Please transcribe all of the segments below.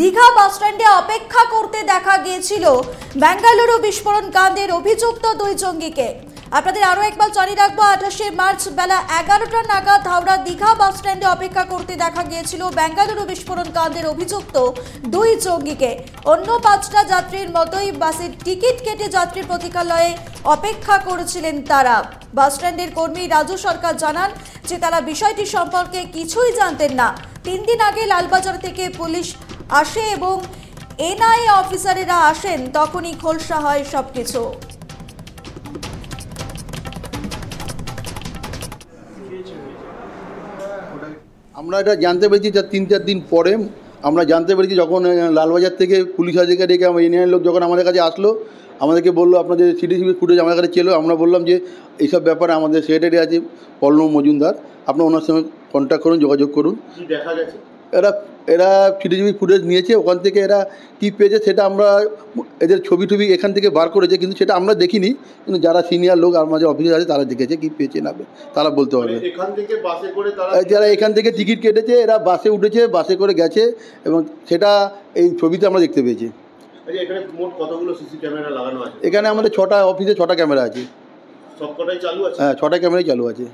দীঘা বাসস্ট্যান্ডে অপেক্ষা করতে দেখা গিয়েছিল বেঙ্গালুরু বিস্ফোরণ কাণ্ডের অভিযুক্ত দুই জঙ্গিকে আপনাদের আরও একবার জানিয়ে রাখবো আঠাশে মার্চ বেলা এগারোটা নাগাদ হাওড়া দীঘা বাস স্ট্যান্ডে অপেক্ষা করতে দেখা গিয়েছিল বেঙ্গালুরু বিস্ফোরণ কাণ্ডের অভিযুক্ত দুই জঙ্গিকে অন্য পাঁচটা যাত্রীর মতোই বাসের টিকিট কেটে যাত্রী প্রতিকালয়ে অপেক্ষা করেছিলেন তারা বাস স্ট্যান্ডের কর্মী রাজু সরকার জানান যে তারা বিষয়টি সম্পর্কে কিছুই জানতেন না তিন দিন আগে লালবাজার থেকে পুলিশ আসে এবং এনআইএ অফিসারেরা আসেন তখনই খোলসা হয় সব কিছু আমরা এটা জানতে পেরেছি তার তিন চার দিন পরে আমরা জানতে পেরেছি যখন লালবাজার থেকে পুলিশ আধিকারিক আমার ইউনিয়নের লোক যখন আমাদের কাছে আসলো আমাদেরকে বললো আপনাদের সিডিসিবি ফুটেজ আমাদের কাছে ছিল আমরা বললাম যে এইসব ব্যাপারে আমাদের সেক্রেটারি আছে পল্লব মজুমদার আপনার ওনার সঙ্গে কন্ট্যাক্ট করুন যোগাযোগ করুন দেখা গেছে এরা এরা সিটিজিবি ফুটেজ নিয়েছে ওখান থেকে এরা কী পেয়েছে সেটা আমরা এদের ছবি টবি এখান থেকে বার করেছে কিন্তু সেটা আমরা দেখিনি কিন্তু যারা সিনিয়র লোক আমার যে অফিসে আছে তারা দেখেছে কী পেয়েছে না তারা বলতে পারবে মানে যারা এখান থেকে টিকিট কেটেছে এরা বাসে উঠেছে বাসে করে গেছে এবং সেটা এই ছবিতে আমরা দেখতে পেয়েছি আচ্ছা, এখানে আমাদের ছটা অফিসে ছটা ক্যামেরা আছে হ্যাঁ ছটা ক্যামেরাই চালু আছে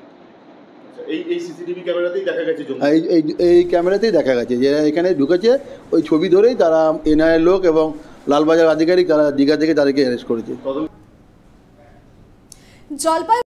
এই ক্যামেরাতেই দেখা গেছে এই যে এখানে ঢুকেছে ওই ছবি ধরেই তারা এনআইয়ের লোক এবং লালবাজার আধিকারিক তারা দীঘা থেকে তাদেরকে অ্যারেস্ট করেছে জলপাই